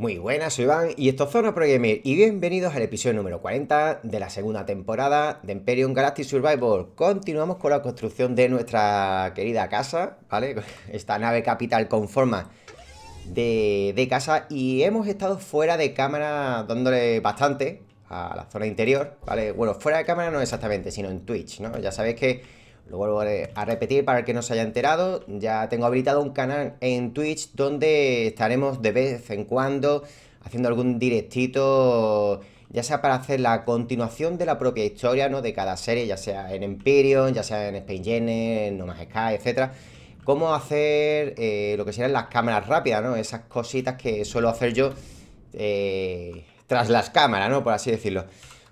Muy buenas, soy Iván y esto es Zona Pro y bienvenidos al episodio número 40 de la segunda temporada de Imperium Galactic Survival. Continuamos con la construcción de nuestra querida casa, ¿vale? Esta nave capital con forma de, de casa y hemos estado fuera de cámara dándole bastante a la zona interior, ¿vale? Bueno, fuera de cámara no exactamente, sino en Twitch, ¿no? Ya sabéis que lo vuelvo a repetir para el que no se haya enterado. Ya tengo habilitado un canal en Twitch donde estaremos de vez en cuando haciendo algún directito, ya sea para hacer la continuación de la propia historia, ¿no? De cada serie, ya sea en Empyrean, ya sea en Spain Genes, en No Más Sky, etcétera. Cómo hacer eh, lo que serían las cámaras rápidas, ¿no? Esas cositas que suelo hacer yo eh, tras las cámaras, ¿no? Por así decirlo.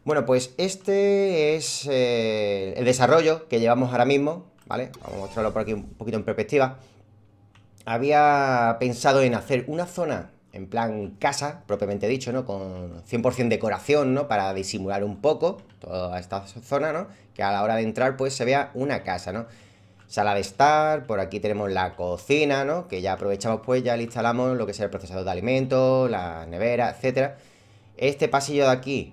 Bueno, pues este es eh, el desarrollo que llevamos ahora mismo, ¿vale? Vamos a mostrarlo por aquí un poquito en perspectiva. Había pensado en hacer una zona en plan casa, propiamente dicho, ¿no? Con 100% decoración, ¿no? Para disimular un poco toda esta zona, ¿no? Que a la hora de entrar, pues, se vea una casa, ¿no? Sala de estar, por aquí tenemos la cocina, ¿no? Que ya aprovechamos, pues, ya le instalamos lo que sea el procesador de alimentos, la nevera, etcétera. Este pasillo de aquí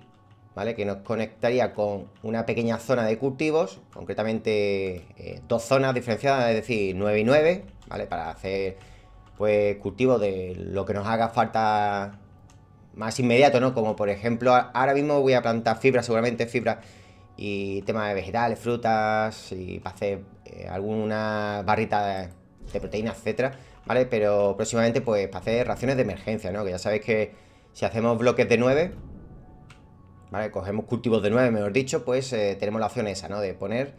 ¿vale? Que nos conectaría con una pequeña zona de cultivos, concretamente eh, dos zonas diferenciadas, es decir, 9 y 9, ¿vale? Para hacer pues cultivos de lo que nos haga falta más inmediato, ¿no? Como por ejemplo, ahora mismo voy a plantar fibra, seguramente fibra y tema de vegetales, frutas y para hacer algunas eh, alguna barrita de, proteínas proteína, etcétera, ¿vale? Pero próximamente pues para hacer raciones de emergencia, ¿no? Que ya sabéis que si hacemos bloques de 9, Cogemos cultivos de nueve, mejor dicho, pues eh, tenemos la opción esa, ¿no? De poner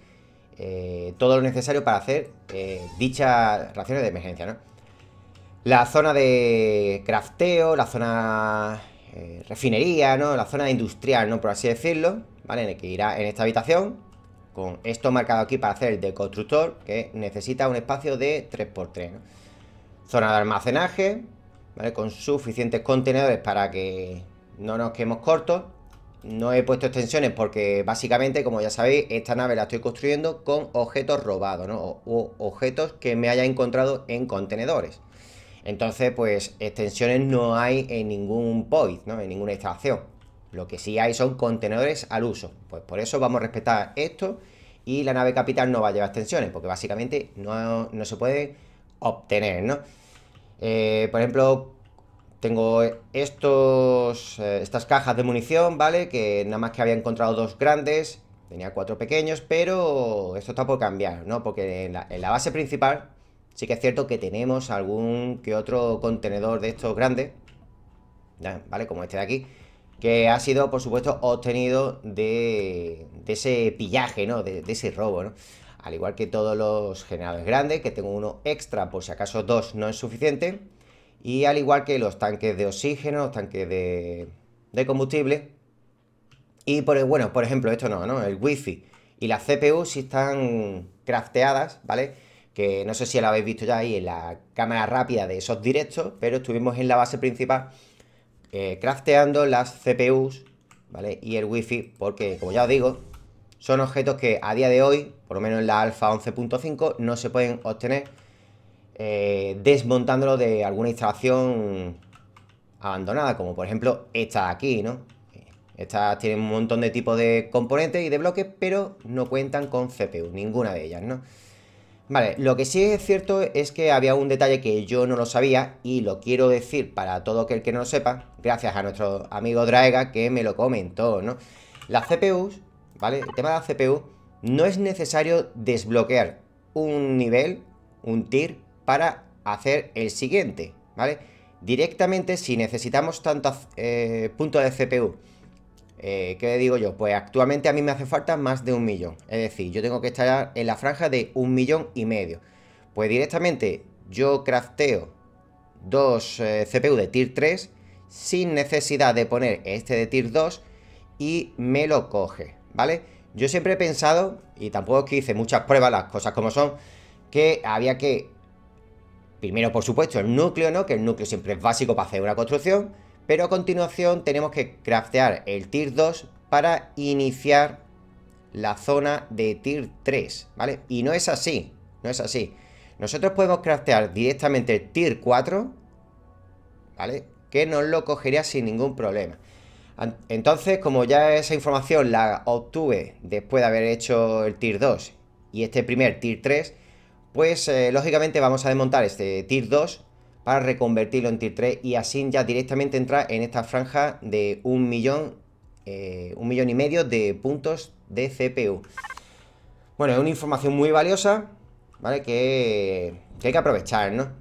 eh, todo lo necesario para hacer eh, dichas raciones de emergencia, ¿no? La zona de crafteo, la zona refinería, ¿no? La zona industrial, ¿no? Por así decirlo, ¿vale? En que irá en esta habitación, con esto marcado aquí para hacer el de constructor, que necesita un espacio de 3x3, 3 Zona de almacenaje, ¿vale? Con suficientes contenedores para que no nos quedemos cortos no he puesto extensiones porque básicamente, como ya sabéis, esta nave la estoy construyendo con objetos robados, ¿no? O, objetos que me haya encontrado en contenedores. Entonces, pues extensiones no hay en ningún POID, ¿no? En ninguna instalación. Lo que sí hay son contenedores al uso. Pues por eso vamos a respetar esto y la nave capital no va a llevar extensiones porque básicamente no, se puede obtener, ¿no? Eh, por ejemplo, tengo estos, eh, estas cajas de munición, ¿vale? Que nada más que había encontrado dos grandes, tenía cuatro pequeños, pero esto está por cambiar, ¿no? Porque en la, base principal sí que es cierto que tenemos algún que otro contenedor de estos grandes, ¿vale? Como este de aquí, que ha sido, por supuesto, obtenido de, ese pillaje, ¿no? De, de ese robo, ¿no? Al igual que todos los generadores grandes, que tengo uno extra por si acaso dos no es suficiente. Y al igual que los tanques de oxígeno, los tanques de, combustible. Y por, bueno, por ejemplo, esto no, ¿no? El wifi y la CPU sí están crafteadas, ¿vale? Que no sé si la habéis visto ya ahí en la cámara rápida de esos directos, pero estuvimos en la base principal eh, crafteando las CPUs, ¿vale? Y el wifi, porque como ya os digo, son objetos que a día de hoy, por lo menos en la alfa 11.5, no se pueden obtener eh, desmontándolo de alguna instalación abandonada, como por ejemplo esta de aquí, ¿no? Estas tienen un montón de tipos de componentes y de bloques, pero no cuentan con CPU, ninguna de ellas, ¿no? Vale, lo que sí es cierto es que había un detalle que yo no lo sabía y lo quiero decir para todo aquel que no lo sepa, gracias a nuestro amigo Draega que me lo comentó, ¿no? Las CPUs, ¿vale? El tema de las CPU no es necesario desbloquear un nivel, un tier, para hacer el siguiente, ¿vale? Directamente, si necesitamos tantos eh, puntos de CPU, eh, ¿qué digo yo? Pues actualmente a mí me hace falta más de un millón. Es decir, yo tengo que estar en la franja de un millón y medio. Pues directamente yo crafteo dos eh, CPU de tier 3 sin necesidad de poner este de tier 2 y me lo coge, ¿vale? Yo siempre he pensado, y tampoco es que hice muchas pruebas, las cosas como son, que había que Primero, por supuesto, el núcleo, ¿no? Que el núcleo siempre es básico para hacer una construcción. Pero a continuación tenemos que craftear el tier 2 para iniciar la zona de tier 3, ¿vale? Y no es así, no es así. Nosotros podemos craftear directamente el tier 4, ¿vale? Que nos lo cogería sin ningún problema. Entonces, como ya esa información la obtuve después de haber hecho el tier 2 y este primer tier 3, pues eh, lógicamente vamos a desmontar este tier 2 para reconvertirlo en tier 3 y así ya directamente entrar en esta franja de un millón, eh, un millón y medio de puntos de CPU. Bueno, es una información muy valiosa, ¿vale? Que, hay que aprovechar, ¿no?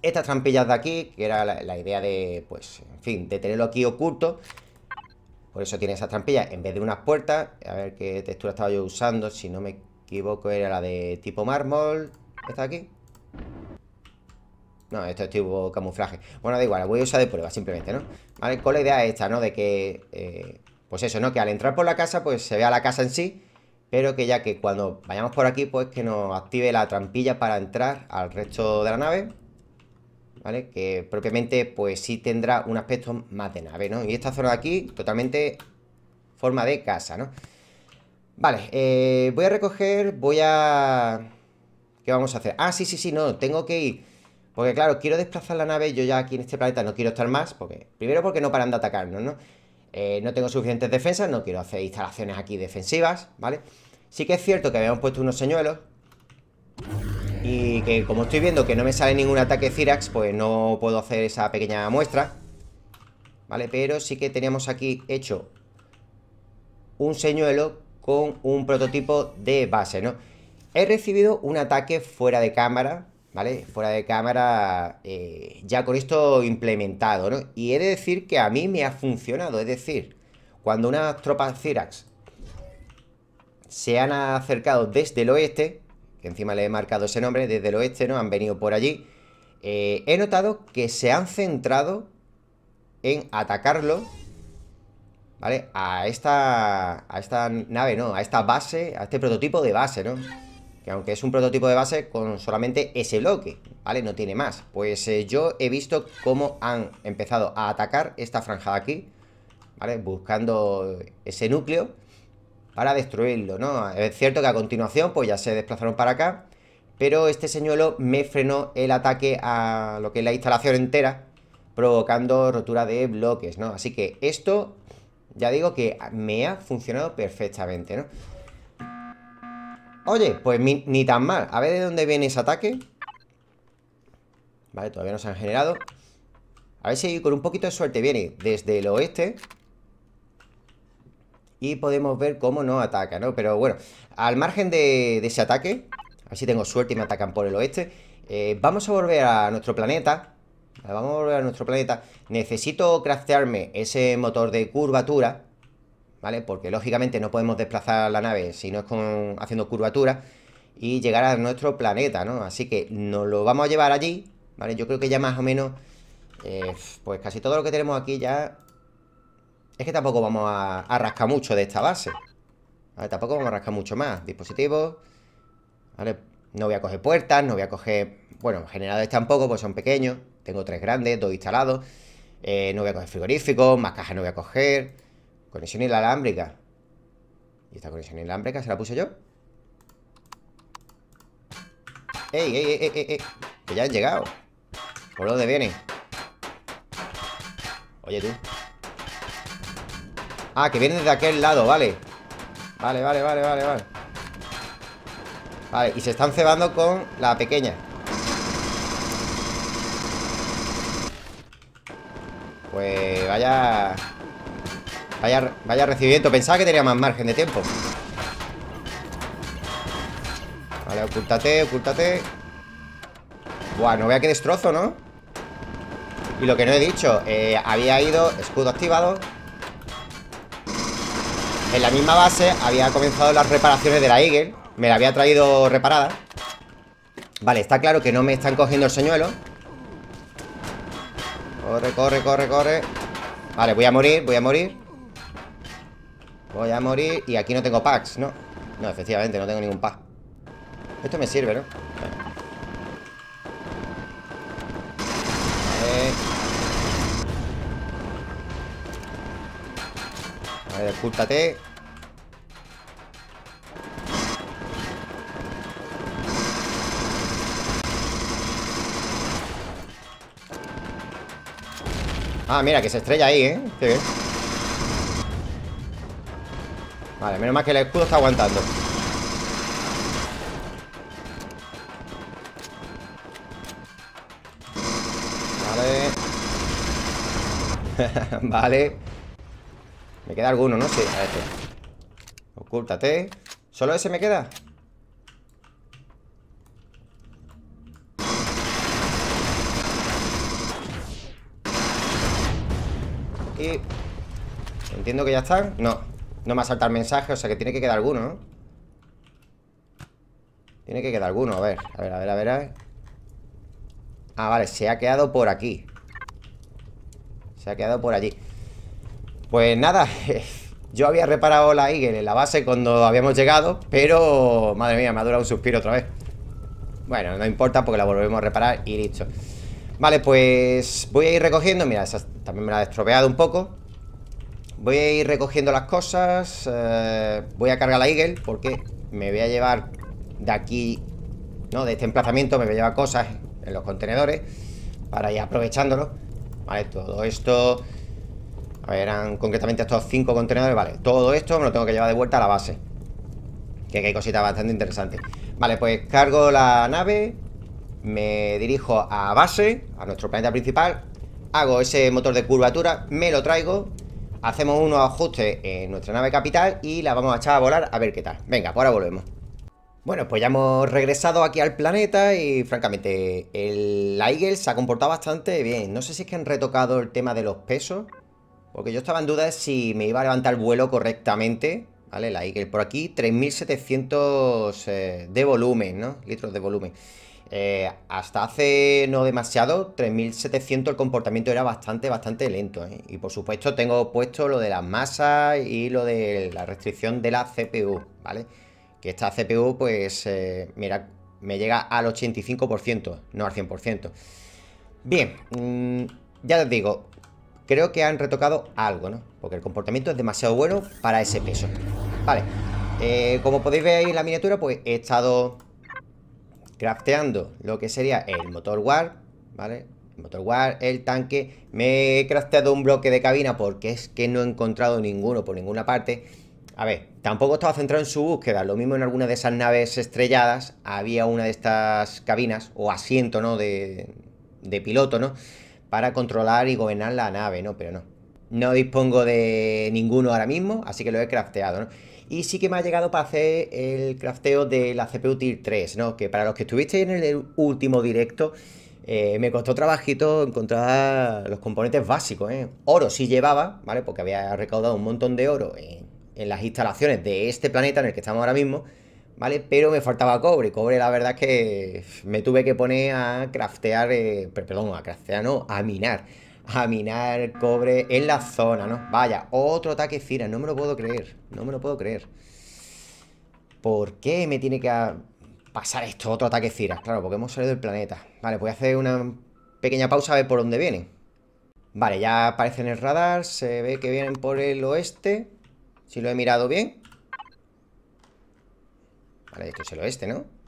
Estas trampillas de aquí, que era la, la, idea de, pues, en fin, de tenerlo aquí oculto. Por eso tiene esas trampillas en vez de unas puertas. A ver qué textura estaba yo usando, si no me equivoco era la de tipo mármol. ¿Está aquí? No, esto es tipo camuflaje. Bueno, da igual, voy a usar de prueba simplemente, ¿no? Vale, con la idea esta, ¿no? De que... Eh, pues eso, ¿no? Que al entrar por la casa, pues se vea la casa en sí. Pero que ya que cuando vayamos por aquí, pues que nos active la trampilla para entrar al resto de la nave. ¿Vale? Que propiamente, pues sí tendrá un aspecto más de nave, ¿no? Y esta zona de aquí, totalmente forma de casa, ¿no? Vale, eh, voy a recoger, voy a... ¿Qué vamos a hacer? Ah, sí, sí, sí, no, tengo que ir. Porque claro, quiero desplazar la nave, yo ya aquí en este planeta no quiero estar más, porque primero porque no paran de atacarnos, ¿no? Eh, no tengo suficientes defensas, no quiero hacer instalaciones aquí defensivas, ¿vale? Sí que es cierto que habíamos puesto unos señuelos. Y que como estoy viendo que no me sale ningún ataque Cirax, pues no puedo hacer esa pequeña muestra. ¿Vale? Pero sí que teníamos aquí hecho un señuelo un prototipo de base, ¿no? He recibido un ataque fuera de cámara, ¿vale? Fuera de cámara eh, ya con esto implementado, ¿no? Y he de decir que a mí me ha funcionado, es decir, cuando unas tropas Cirax se han acercado desde el oeste, que encima le he marcado ese nombre, desde el oeste, ¿no? Han venido por allí. Eh, he notado que se han centrado en atacarlo ¿vale? A esta, a esta nave, ¿no? A esta base, a este prototipo de base, ¿no? Que aunque es un prototipo de base con solamente ese bloque, ¿vale? No tiene más. Pues eh, yo he visto cómo han empezado a atacar esta franja de aquí, ¿vale? Buscando ese núcleo para destruirlo, ¿no? Es cierto que a continuación pues ya se desplazaron para acá, pero este señuelo me frenó el ataque a lo que es la instalación entera, provocando rotura de bloques, ¿no? Así que esto ya digo que me ha funcionado perfectamente, ¿no? Oye, pues ni tan mal. A ver de dónde viene ese ataque. Vale, todavía no se han generado. A ver si con un poquito de suerte viene desde el oeste. Y podemos ver cómo no ataca, ¿no? Pero bueno, al margen de, ese ataque, a ver si tengo suerte y me atacan por el oeste. Eh, vamos a volver a nuestro planeta Vamos a volver a nuestro planeta. Necesito craftearme ese motor de curvatura, ¿vale? Porque lógicamente no podemos desplazar la nave si no es haciendo curvatura y llegar a nuestro planeta, ¿no? Así que nos lo vamos a llevar allí, ¿vale? Yo creo que ya más o menos, eh, pues casi todo lo que tenemos aquí ya... Es que tampoco vamos a, rascar mucho de esta base. Tampoco vamos a rascar mucho más. Dispositivos, ¿vale? No voy a coger puertas, no voy a coger... Bueno, generadores tampoco, pues son pequeños. Tengo tres grandes, dos instalados. Eh, no voy a coger frigoríficos, más cajas no voy a coger. Conexión inalámbrica. ¿Y esta conexión inalámbrica se la puse yo? ¡Ey, ey, ey, ey, ey! Que ya han llegado. ¿Por dónde viene Oye, tú. Ah, que vienen desde aquel lado, vale. Vale, vale, vale, vale, vale. Vale, y se están cebando con la pequeña. Pues vaya... Vaya, vaya recibimiento. Pensaba que tenía más margen de tiempo. Vale, ocúltate, ocúltate. Buah, no vea qué destrozo, ¿no? Y lo que no he dicho, eh, había ido escudo activado. En la misma base había comenzado las reparaciones de la Eagle. Me la había traído reparada. Vale, está claro que no me están cogiendo el señuelo. Corre, corre, corre, corre Vale, voy a morir, voy a morir Voy a morir Y aquí no tengo packs, ¿no? No, efectivamente, no tengo ningún pack Esto me sirve, ¿no? Vale, vale ocúltate Ah, mira, que se estrella ahí, ¿eh? Vale, menos mal que el escudo está aguantando Vale Vale Me queda alguno, ¿no? Sí, a este Ocúltate ¿Solo ese me queda? Entiendo que ya están No, no me ha saltado el mensaje O sea que tiene que quedar alguno, Tiene que quedar alguno A ver, a ver, a ver, a ver, Ah, vale, se ha quedado por aquí Se ha quedado por allí Pues nada Yo había reparado la Eagle en la base cuando habíamos llegado Pero, madre mía, me ha durado un suspiro otra vez Bueno, no importa porque la volvemos a reparar y listo Vale, pues voy a ir recogiendo Mira, esa también me la ha estropeado un poco Voy a ir recogiendo las cosas eh, Voy a cargar la Eagle Porque me voy a llevar de aquí ¿No? De este emplazamiento me voy a llevar cosas En los contenedores Para ir aprovechándolo Vale, todo esto A ver, eran concretamente estos cinco contenedores Vale, todo esto me lo tengo que llevar de vuelta a la base Que hay cositas bastante interesantes Vale, pues cargo la nave Me dirijo a base A nuestro planeta principal Hago ese motor de curvatura Me lo traigo hacemos unos ajustes en nuestra nave capital y la vamos a echar a volar a ver qué tal. Venga, pues ahora volvemos. Bueno, pues ya hemos regresado aquí al planeta y francamente el la Eagle se ha comportado bastante bien. No sé si es que han retocado el tema de los pesos, porque yo estaba en duda si me iba a levantar el vuelo correctamente. ¿Vale? La Eagle por aquí, 3.700 eh, de volumen, ¿no? Litros de volumen. Eh, hasta hace no demasiado, 3700 el comportamiento era bastante, bastante lento. ¿eh? Y por supuesto tengo puesto lo de las masas y lo de la restricción de la CPU, ¿vale? Que esta CPU, pues, eh, mira, me llega al 85%, no al 100%. Bien, mm, ya os digo, creo que han retocado algo, ¿no? Porque el comportamiento es demasiado bueno para ese peso. Vale, como podéis ver ahí en la miniatura, pues he estado crafteando lo que sería el motor guard ¿vale? El motor guard el tanque. Me he crafteado un bloque de cabina porque es que no he encontrado ninguno por ninguna parte. A ver, tampoco estaba centrado en su búsqueda. Lo mismo en alguna de esas naves estrelladas había una de estas cabinas o asiento, ¿no? De, de piloto, ¿no? Para controlar y gobernar la nave, ¿no? Pero no. No dispongo de ninguno ahora mismo, así que lo he crafteado, ¿no? Y sí que me ha llegado para hacer el crafteo de la CPU Tier 3, ¿no? Que para los que estuvisteis en el último directo, eh, me costó trabajito encontrar los componentes básicos, ¿eh? Oro sí llevaba, ¿vale? Porque había recaudado un montón de oro en, las instalaciones de este planeta en el que estamos ahora mismo. ¿vale? Pero me faltaba cobre. Cobre, la verdad es que me tuve que poner a craftear, eh, perdón, a craftear, no, a minar a minar cobre en la zona, ¿no? Vaya, otro ataque Cira, no me lo puedo creer, no me lo puedo creer. ¿Por qué me tiene que pasar esto, otro ataque Cira? Claro, porque hemos salido del planeta. Vale, voy a hacer una pequeña pausa a ver por dónde vienen. Vale, ya aparecen en el radar, se ve que vienen por el oeste, si lo he mirado bien. Vale, esto es el oeste, ¿no?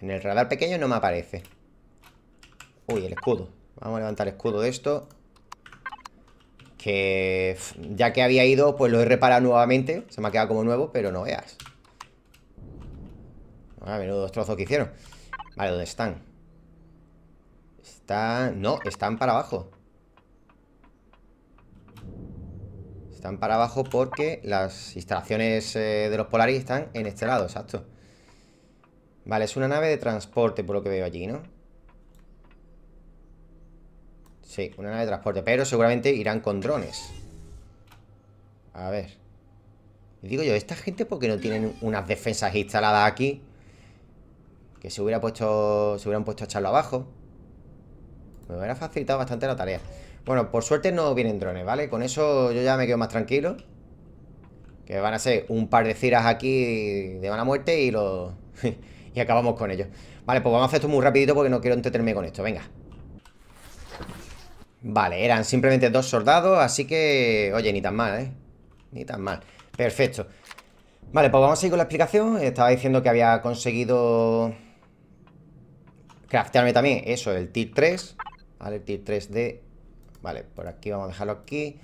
En el radar pequeño no me aparece Uy, el escudo Vamos a levantar el escudo de esto Que ya que había ido Pues lo he reparado nuevamente Se me ha quedado como nuevo, pero no veas A ah, menudo trozos que hicieron Vale, ¿dónde están? Están... No, están para abajo Están para abajo porque las instalaciones eh, de los Polaris están en este lado, exacto Vale, es una nave de transporte por lo que veo allí, ¿no? Sí, una nave de transporte Pero seguramente irán con drones A ver y Digo yo, ¿esta gente por qué no tienen unas defensas instaladas aquí? Que se hubiera puesto Se hubieran puesto a echarlo abajo Me hubiera facilitado bastante la tarea Bueno, por suerte no vienen drones, ¿vale? Con eso yo ya me quedo más tranquilo Que van a ser un par de ciras aquí De mala muerte y los y acabamos con ellos Vale, pues vamos a hacer esto muy rapidito porque no quiero entretenerme con esto, venga Vale, eran simplemente dos soldados, así que... Oye, ni tan mal, ¿eh? Ni tan mal Perfecto Vale, pues vamos a seguir con la explicación Estaba diciendo que había conseguido... Craftearme también, eso, el tip 3 Vale, el tier 3 d Vale, por aquí vamos a dejarlo aquí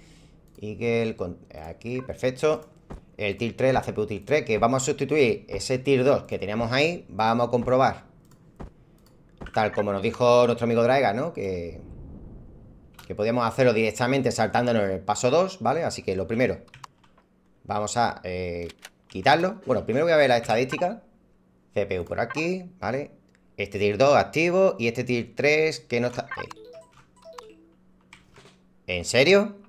Y que el... Aquí, perfecto el TIR 3, la CPU tier 3, que vamos a sustituir ese TIR 2 que teníamos ahí, vamos a comprobar, tal como nos dijo nuestro amigo Draiga, ¿no? Que, que podíamos hacerlo directamente saltándonos el paso 2, ¿vale? Así que lo primero, vamos a eh, quitarlo. Bueno, primero voy a ver la estadística. CPU por aquí, ¿vale? Este tier 2 activo y este tier 3 que no está... Eh, ¿En serio?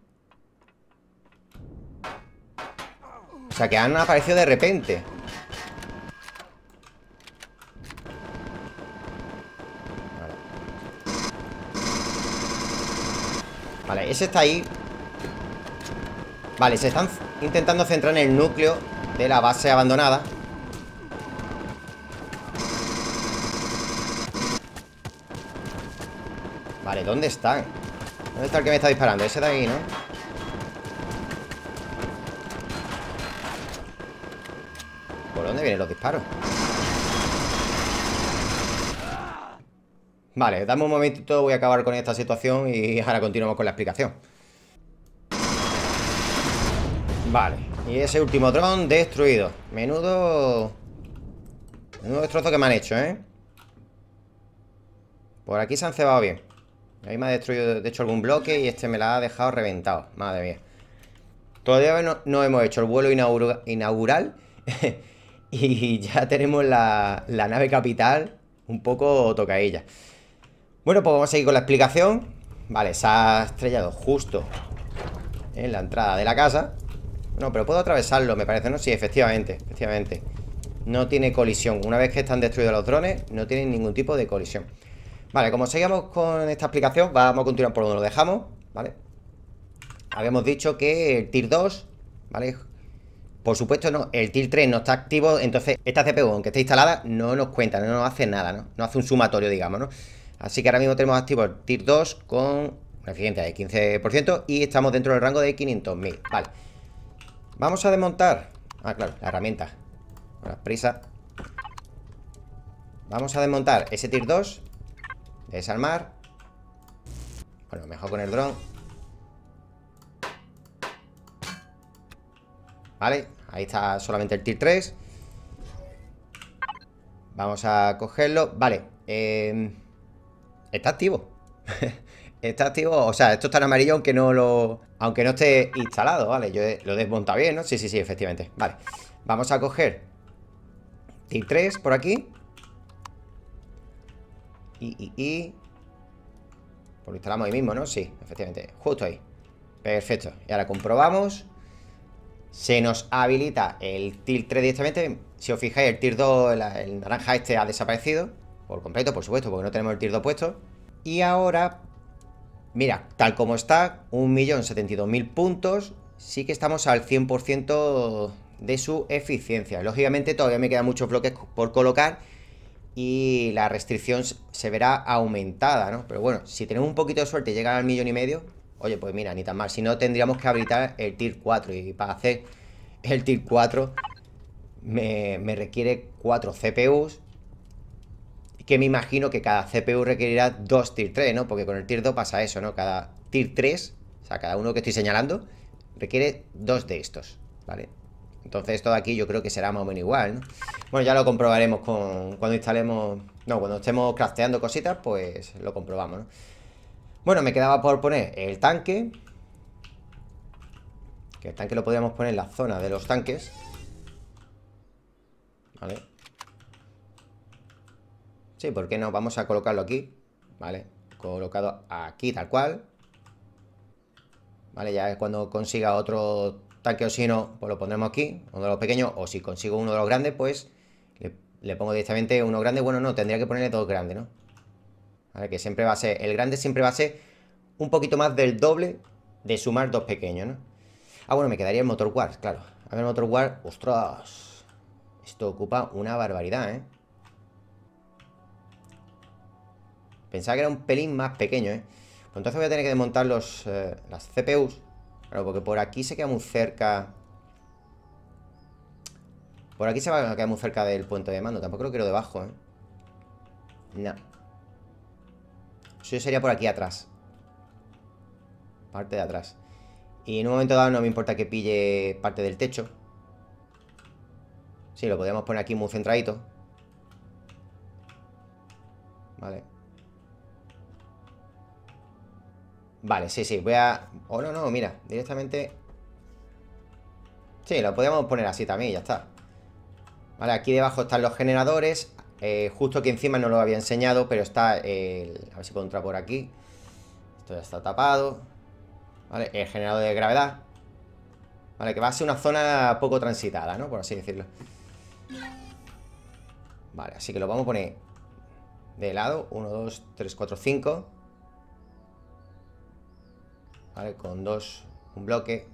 O sea, que han aparecido de repente Vale, ese está ahí Vale, se están intentando centrar en el núcleo de la base abandonada Vale, ¿dónde están? ¿Dónde está el que me está disparando? Ese de ahí, ¿no? Vale, dame un momentito, voy a acabar con esta situación y ahora continuamos con la explicación Vale, y ese último dron destruido Menudo... Menudo destrozo que me han hecho, ¿eh? Por aquí se han cebado bien Ahí me ha destruido, de hecho, algún bloque y este me la ha dejado reventado Madre mía Todavía no, hemos hecho el vuelo inaugural inaugural y ya tenemos la, nave capital un poco toca ella. Bueno, pues vamos a seguir con la explicación. Vale, se ha estrellado justo en la entrada de la casa. No, pero puedo atravesarlo, me parece, ¿no? Sí, efectivamente, efectivamente. No tiene colisión. Una vez que están destruidos los drones, no tienen ningún tipo de colisión. Vale, como seguimos con esta explicación, vamos a continuar por donde lo dejamos, ¿vale? Habíamos dicho que el tier 2, ¿vale? Por supuesto, no, el tier 3 no está activo, entonces esta CPU, aunque esté instalada, no nos cuenta, no nos hace nada, ¿no? No hace un sumatorio, digamos, ¿no? Así que ahora mismo tenemos activo el tier 2 con una eficiencia de 15% y estamos dentro del rango de 500.000, vale. Vamos a desmontar, ah, claro, la herramienta, con las Vamos a desmontar ese TIR 2, desarmar. Bueno, mejor con el dron Vale, ahí está solamente el tier 3 Vamos a cogerlo Vale, em, está activo Está activo, o sea, esto está en amarillo aunque no lo... Aunque no esté instalado, vale Yo lo desmonta bien, ¿no? Sí, sí, sí, efectivamente Vale, vamos a coger Tier 3 por aquí Y, y, y Pues lo instalamos ahí mismo, ¿no? Sí, efectivamente, justo ahí Perfecto, y ahora comprobamos se nos habilita el tilt 3 directamente. Si os fijáis, el tier 2, el, naranja este ha desaparecido. Por completo, por supuesto, porque no tenemos el tier 2 puesto. Y ahora, mira, tal como está, 1.072.000 puntos. Sí que estamos al 100% de su eficiencia. Lógicamente todavía me quedan muchos bloques por colocar y la restricción se verá aumentada, ¿no? Pero bueno, si tenemos un poquito de suerte y llegar al millón y medio, Oye, pues mira, ni tan mal. Si no, tendríamos que habilitar el tier 4. Y para hacer el tier 4 me, requiere 4 CPUs. Que me imagino que cada CPU requerirá 2 tier 3, ¿no? Porque con el tier 2 pasa eso, ¿no? Cada tier 3, o sea, cada uno que estoy señalando, requiere 2 de estos, ¿vale? Entonces todo aquí yo creo que será más o menos igual, ¿no? Bueno, ya lo comprobaremos con, cuando instalemos... No, cuando estemos crafteando cositas, pues lo comprobamos, ¿no? Bueno, me quedaba por poner el tanque. Que el tanque lo podríamos poner en la zona de los tanques. Vale. Sí, ¿por qué no? Vamos a colocarlo aquí. Vale. Colocado aquí, tal cual. Vale, ya cuando consiga otro tanque o si no, pues lo pondremos aquí. Uno de los pequeños. O si consigo uno de los grandes, pues le, pongo directamente uno grande. Bueno, no, tendría que ponerle dos grandes, ¿no? Que siempre va a ser, el grande siempre va a ser un poquito más del doble de sumar dos pequeños, ¿no? Ah, bueno, me quedaría el Motor guard, claro. A ver, el Motor guard, ostras. Esto ocupa una barbaridad, ¿eh? Pensaba que era un pelín más pequeño, ¿eh? Pues entonces voy a tener que desmontar los, eh, las CPUs. Claro, porque por aquí se queda muy cerca... Por aquí se va a quedar muy cerca del puente de mando. Tampoco lo quiero debajo, ¿eh? No. Eso pues sería por aquí atrás. Parte de atrás. Y en un momento dado no me importa que pille parte del techo. Sí, lo podemos poner aquí muy centradito. Vale. Vale, sí, sí, voy a... O oh, no, no, mira, directamente... Sí, lo podríamos poner así también, ya está Vale, aquí debajo están los generadores eh, justo aquí encima no lo había enseñado, pero está el... A ver si puedo entrar por aquí. Esto ya está tapado. ¿Vale? El generador de gravedad. Vale, que va a ser una zona poco transitada, ¿no? Por así decirlo. Vale, así que lo vamos a poner de lado. 1, 2, 3, 4, 5. Vale, con dos, un bloque.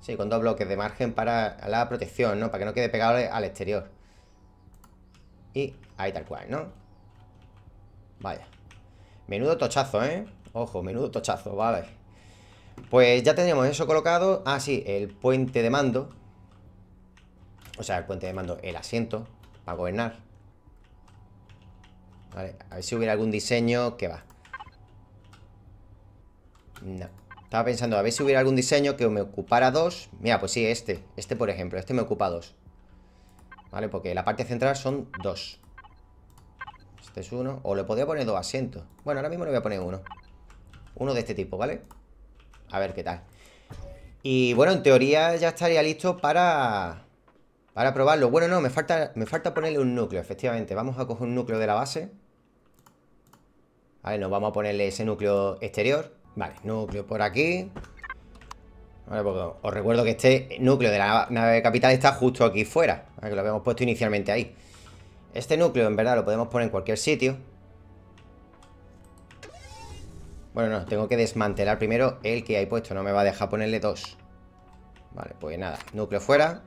Sí, con dos bloques de margen para la protección, ¿no? Para que no quede pegado al exterior. Y ahí tal cual, ¿no? Vaya Menudo tochazo, ¿eh? Ojo, menudo tochazo, vale Pues ya tenemos eso colocado Ah, sí, el puente de mando O sea, el puente de mando El asiento para gobernar Vale, a ver si hubiera algún diseño que va No Estaba pensando, a ver si hubiera algún diseño que me ocupara dos Mira, pues sí, este Este, por ejemplo, este me ocupa dos ¿Vale? Porque la parte central son dos Este es uno O le podría poner dos asientos Bueno, ahora mismo le voy a poner uno Uno de este tipo, ¿vale? A ver qué tal Y bueno, en teoría ya estaría listo para... Para probarlo Bueno, no, me falta, me falta ponerle un núcleo, efectivamente Vamos a coger un núcleo de la base Vale, nos vamos a ponerle ese núcleo exterior Vale, núcleo por aquí os recuerdo que este núcleo de la nave capital está justo aquí fuera. Que lo habíamos puesto inicialmente ahí. Este núcleo, en verdad, lo podemos poner en cualquier sitio. Bueno, no, tengo que desmantelar primero el que hay puesto. No me va a dejar ponerle dos. Vale, pues nada. Núcleo fuera.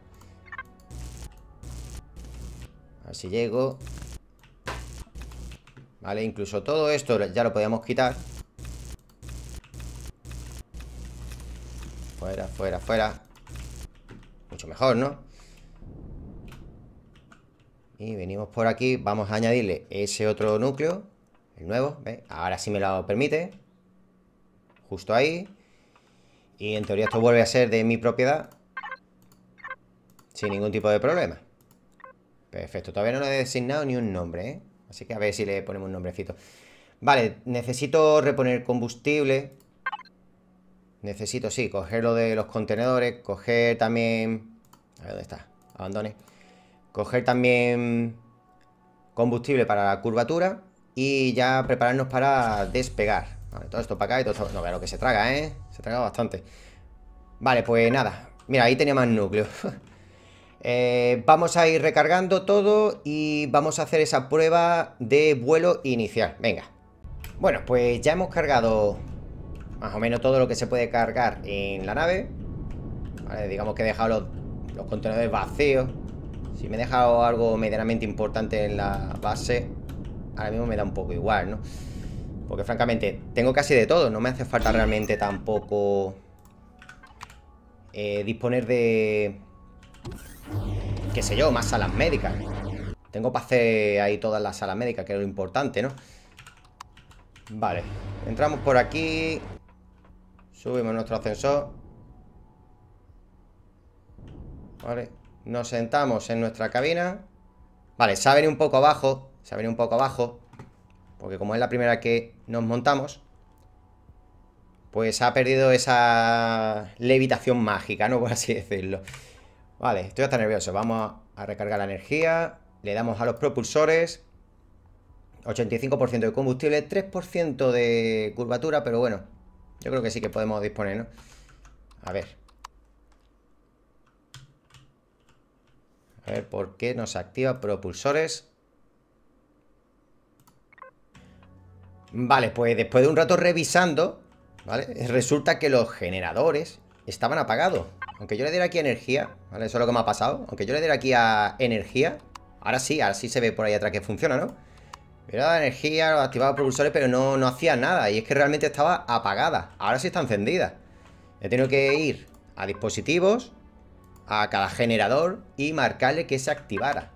Así ver llego. Vale, incluso todo esto ya lo podíamos quitar. Fuera, fuera, fuera. Mucho mejor, ¿no? Y venimos por aquí. Vamos a añadirle ese otro núcleo. El nuevo. ¿ves? Ahora sí me lo permite. Justo ahí. Y en teoría esto vuelve a ser de mi propiedad. Sin ningún tipo de problema. Perfecto. Todavía no le he designado ni un nombre, ¿eh? Así que a ver si le ponemos un nombrecito. Vale, necesito reponer combustible. Necesito, sí, coger lo de los contenedores, coger también... A ver, ¿dónde está? Abandone. Coger también combustible para la curvatura y ya prepararnos para despegar. Vale, todo esto para acá y todo esto... No vea lo que se traga, ¿eh? Se traga bastante. Vale, pues nada. Mira, ahí tenía más núcleo eh, vamos a ir recargando todo y vamos a hacer esa prueba de vuelo inicial. Venga. Bueno, pues ya hemos cargado más o menos todo lo que se puede cargar en la nave. Vale, digamos que he dejado los, contenedores vacíos. Si me he dejado algo medianamente importante en la base, ahora mismo me da un poco igual, ¿no? Porque francamente, tengo casi de todo. No me hace falta realmente tampoco eh, disponer de... qué sé yo, más salas médicas. Tengo para hacer ahí todas las salas médicas, que es lo importante, ¿no? Vale, entramos por aquí Subimos nuestro ascensor. Vale. Nos sentamos en nuestra cabina. Vale, se ha un poco abajo. Se ha un poco abajo. Porque como es la primera que nos montamos. Pues ha perdido esa levitación mágica, ¿no? Por así decirlo. Vale, estoy hasta nervioso. Vamos a recargar la energía. Le damos a los propulsores. 85% de combustible, 3% de curvatura, pero bueno, yo creo que sí que podemos disponer, A ver. A ver, ¿por qué nos activa propulsores? Vale, pues después de un rato revisando, ¿vale? Resulta que los generadores estaban apagados. Aunque yo le diera aquí energía, ¿vale? Eso es lo que me ha pasado. Aunque yo le diera aquí a energía, ahora sí, ahora sí se ve por ahí atrás que funciona, ¿no? Miraba de energía, activaba propulsores, pero no, no hacía nada. Y es que realmente estaba apagada. Ahora sí está encendida. He tenido que ir a dispositivos, a cada generador y marcarle que se activara.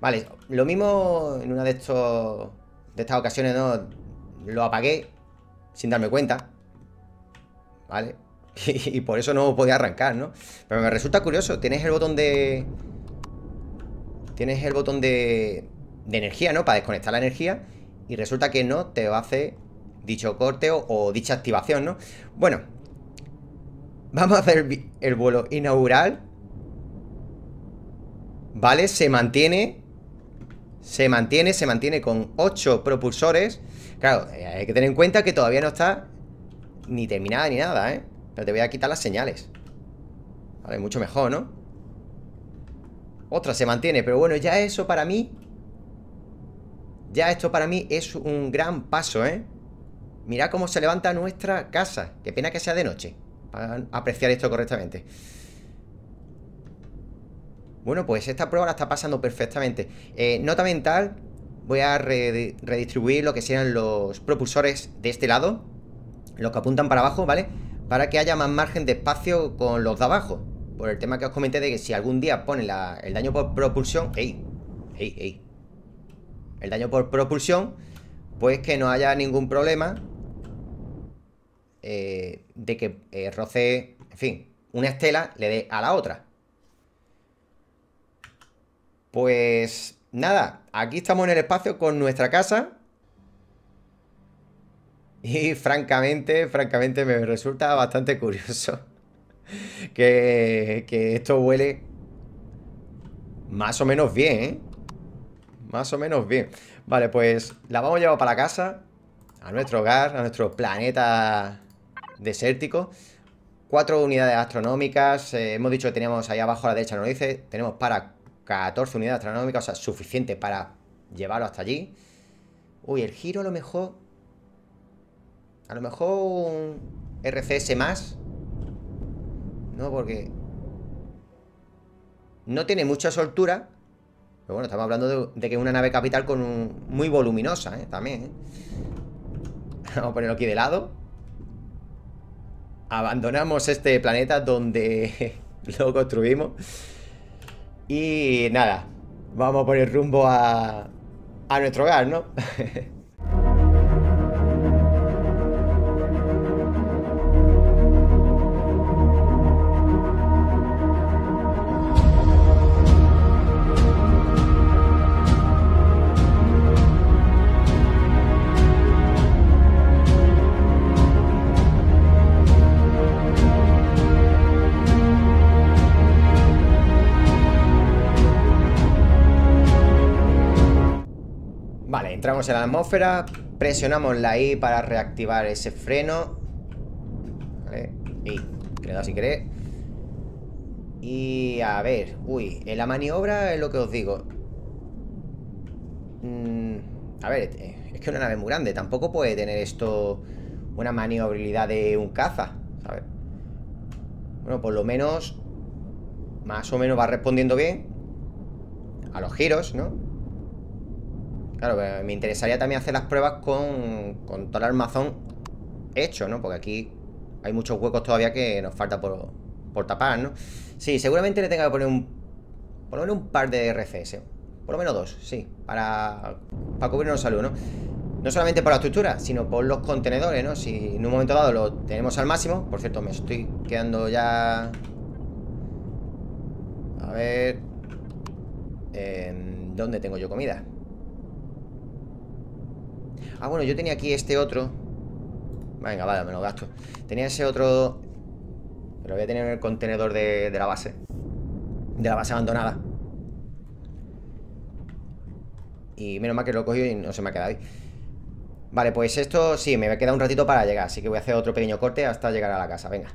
Vale, lo mismo en una de estos de estas ocasiones no lo apagué sin darme cuenta. ¿Vale? Y, y, por eso no podía arrancar, ¿no? Pero me resulta curioso, tienes el botón de tienes el botón de de energía, ¿no? Para desconectar la energía. Y resulta que no te hace dicho corte o, dicha activación, ¿no? Bueno, vamos a hacer el, el vuelo inaugural. Vale, se mantiene. Se mantiene, se mantiene con 8 propulsores. Claro, eh, hay que tener en cuenta que todavía no está ni terminada ni nada, ¿eh? Pero te voy a quitar las señales. Vale, mucho mejor, ¿no? Otra se mantiene, pero bueno, ya eso para mí ya esto para mí es un gran paso, ¿eh? Mirad cómo se levanta nuestra casa. Qué pena que sea de noche. Para apreciar esto correctamente. Bueno, pues esta prueba la está pasando perfectamente. Eh, nota mental. Voy a redistribuir lo que sean los propulsores de este lado. Los que apuntan para abajo, ¿vale? Para que haya más margen de espacio con los de abajo. Por el tema que os comenté de que si algún día pone el daño por propulsión... ¡Ey! ¡Ey, ey! el daño por propulsión, pues que no haya ningún problema eh, de que eh, roce, en fin, una estela le dé a la otra. Pues nada, aquí estamos en el espacio con nuestra casa. Y francamente, francamente me resulta bastante curioso que, que esto huele más o menos bien, ¿eh? Más o menos bien. Vale, pues la vamos a llevar para casa. A nuestro hogar, a nuestro planeta desértico. Cuatro unidades astronómicas. Eh, hemos dicho que teníamos ahí abajo a la derecha, nos dice. Tenemos para 14 unidades astronómicas, o sea, suficiente para llevarlo hasta allí. Uy, el giro a lo mejor... A lo mejor un RCS más. No, porque... No tiene mucha soltura, pero bueno, estamos hablando de, que es una nave capital con muy voluminosa, ¿eh? También, ¿eh? Vamos a ponerlo aquí de lado. Abandonamos este planeta donde lo construimos. Y nada, vamos a poner rumbo a, a nuestro hogar, ¿no? Entramos en la atmósfera, presionamos la I para reactivar ese freno. Vale, Y, creo si cree Y a ver, uy, en la maniobra es lo que os digo. Mm, a ver, eh, es que una nave muy grande, tampoco puede tener esto una maniobrabilidad de un caza, Bueno, por lo menos, más o menos va respondiendo bien a los giros, ¿no? Claro, eh, me interesaría también hacer las pruebas con, con todo el armazón hecho, ¿no? Porque aquí hay muchos huecos todavía que nos falta por, tapar, ¿no? Sí, seguramente le tenga que poner un... Por lo menos un par de RCS. Por lo menos dos, sí. Para, para cubrirnos salud, ¿no? No solamente por la estructura, sino por los contenedores, ¿no? Si en un momento dado lo tenemos al máximo. Por cierto, me estoy quedando ya... A ver... Eh, ¿Dónde tengo yo comida? Ah, bueno, yo tenía aquí este otro Venga, vale, me lo gasto Tenía ese otro Pero lo voy a en el contenedor de, de la base De la base abandonada Y menos mal que lo he cogido y no se me ha quedado ahí Vale, pues esto sí, me queda un ratito para llegar Así que voy a hacer otro pequeño corte hasta llegar a la casa, venga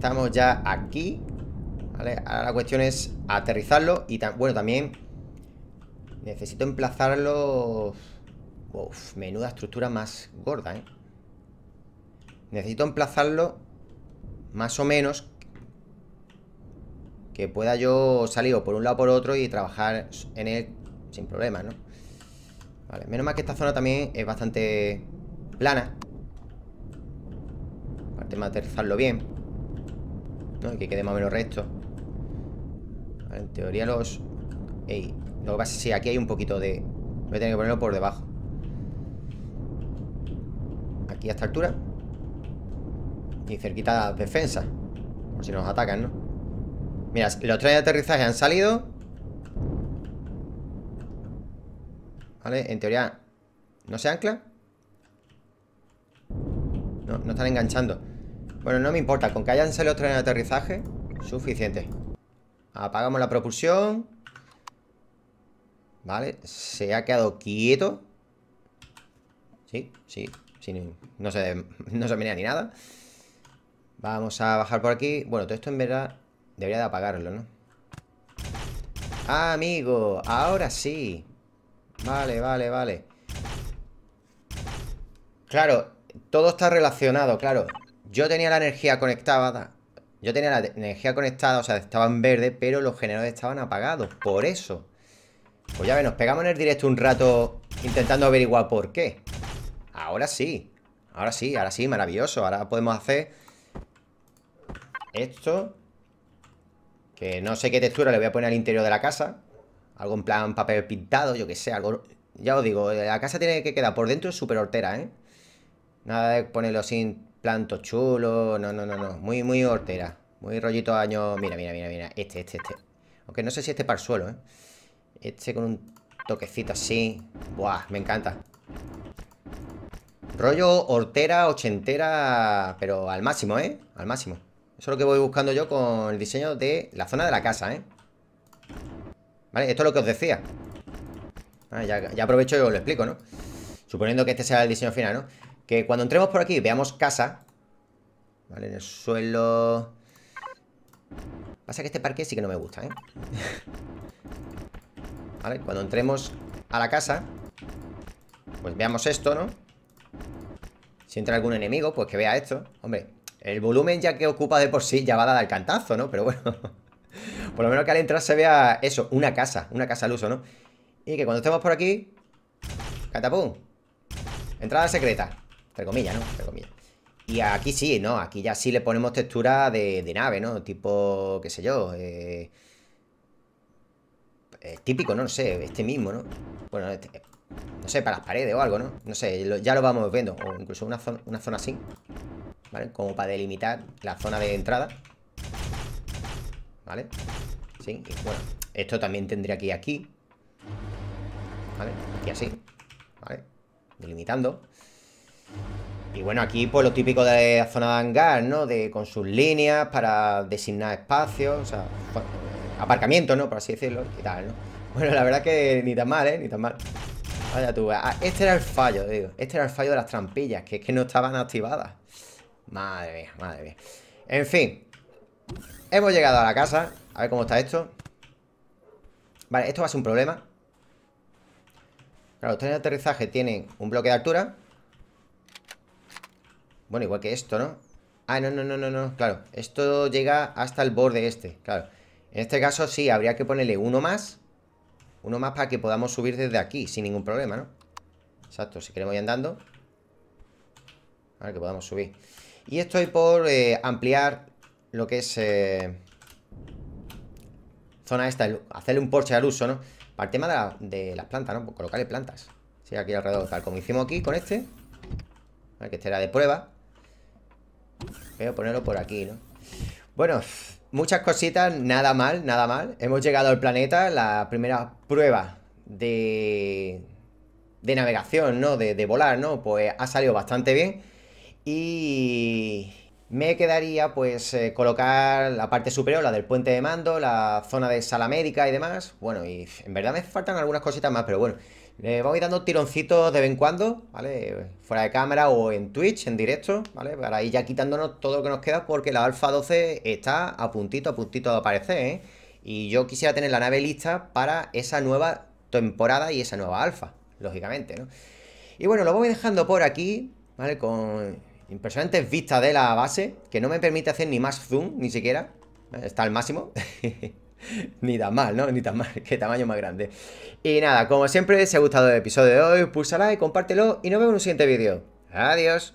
Estamos ya aquí ¿Vale? Ahora la cuestión es aterrizarlo Y bueno, también Necesito emplazarlo Uf, menuda estructura más gorda, ¿eh? Necesito emplazarlo Más o menos Que pueda yo salir por un lado o por otro Y trabajar en él sin problema, ¿no? Vale, menos mal que esta zona también es bastante plana Aparte de aterrizarlo bien ¿no? que quede más o menos recto. en teoría los... Ey, lo que pasa es que aquí hay un poquito de... Voy a tener que ponerlo por debajo. Aquí a esta altura. Y cerquita defensa defensa Por si nos atacan, ¿no? Mira, los tres de aterrizaje han salido. Vale, en teoría... ¿No se ancla? No, no están enganchando. Bueno, no me importa, con que hayan salido trenes de aterrizaje, suficiente. Apagamos la propulsión. Vale, se ha quedado quieto. Sí, sí, no, se, no se ni nada. Vamos a bajar por aquí. Bueno, todo esto en verdad debería de apagarlo, ¿no? Amigo, ahora sí. Vale, vale, vale. Claro, todo está relacionado, claro. Yo tenía la energía conectada. Yo tenía la energía conectada, o sea, estaba en verde, pero los generadores estaban apagados. Por eso. Pues ya ven, nos pegamos en el directo un rato intentando averiguar por qué. Ahora sí. Ahora sí, ahora sí, maravilloso. Ahora podemos hacer esto. Que no sé qué textura le voy a poner al interior de la casa. Algo en plan papel pintado, yo que sé, algo... Ya os digo, la casa tiene que quedar por dentro súper hortera, ¿eh? Nada de ponerlo sin Planto chulo. No, no, no, no. Muy, muy hortera. Muy rollito año. Mira, mira, mira, mira. Este, este, este. Aunque no sé si este para el suelo, ¿eh? Este con un toquecito así. Buah, me encanta. Rollo hortera, ochentera, pero al máximo, ¿eh? Al máximo. Eso es lo que voy buscando yo con el diseño de la zona de la casa, ¿eh? ¿Vale? Esto es lo que os decía. Ah, ya aprovecho y os lo explico, ¿no? Suponiendo que este sea el diseño final, ¿no? Que cuando entremos por aquí veamos casa. Vale, en el suelo... Pasa que este parque sí que no me gusta, ¿eh? vale, cuando entremos a la casa... Pues veamos esto, ¿no? Si entra algún enemigo, pues que vea esto. Hombre, el volumen ya que ocupa de por sí ya va a dar al cantazo, ¿no? Pero bueno... por lo menos que al entrar se vea eso, una casa. Una casa al uso, ¿no? Y que cuando estemos por aquí... ¡Catapum! Entrada secreta comillas, ¿no? Y aquí sí, ¿no? Aquí ya sí le ponemos textura de, nave, ¿no? Tipo, qué sé yo. Eh, eh, típico, ¿no? sé, este mismo, ¿no? Bueno, este, no sé, para las paredes o algo, ¿no? No sé, ya lo vamos viendo. O incluso una zona, así. ¿Vale? Como para delimitar la zona de entrada. ¿Vale? Sí, bueno, esto también tendría que ir aquí. ¿Vale? Y así. ¿Vale? Delimitando. Y bueno, aquí pues lo típico de la zona de hangar, ¿no? De, con sus líneas para designar espacios, o sea, aparcamiento, ¿no? Por así decirlo, y tal, Bueno, la verdad que ni tan mal, ¿eh? Ni tan mal. Vaya tú, ah, este era el fallo, digo. Este era el fallo de las trampillas, que es que no estaban activadas. Madre mía, madre mía. En fin. Hemos llegado a la casa. A ver cómo está esto. Vale, esto va a ser un problema. Claro, los trenes de aterrizaje tienen un bloque de altura. Bueno, igual que esto, ¿no? Ah, no, no, no, no, no, claro. Esto llega hasta el borde este, claro. En este caso sí, habría que ponerle uno más. Uno más para que podamos subir desde aquí, sin ningún problema, ¿no? Exacto, si queremos ir andando. ver que podamos subir. Y estoy por eh, ampliar lo que es... Eh, zona esta, hacerle un porche al uso, ¿no? Para el tema de, las plantas, ¿no? colocarle plantas. Sí, aquí alrededor, tal como hicimos aquí con este. A ver, que este era de prueba. Voy a ponerlo por aquí, ¿no? Bueno, muchas cositas, nada mal, nada mal. Hemos llegado al planeta, la primera prueba de, de navegación, ¿no? De, volar, ¿no? Pues ha salido bastante bien. Y me quedaría pues eh, colocar la parte superior, la del puente de mando, la zona de Salamérica y demás. Bueno, y en verdad me faltan algunas cositas más, pero bueno, le voy dando tironcitos de vez en cuando, ¿vale? Fuera de cámara o en Twitch, en directo, ¿vale? Para ir ya quitándonos todo lo que nos queda porque la Alfa 12 está a puntito, a puntito de aparecer, ¿eh? Y yo quisiera tener la nave lista para esa nueva temporada y esa nueva Alfa, lógicamente, ¿no? Y bueno, lo voy dejando por aquí, ¿vale? Con impresionantes vistas de la base, que no me permite hacer ni más zoom, ni siquiera. Está al máximo. Ni tan mal, ¿no? Ni tan mal, Que tamaño más grande. Y nada, como siempre, si ha gustado el episodio de hoy, pulsa like, compártelo y nos vemos en un siguiente vídeo. Adiós.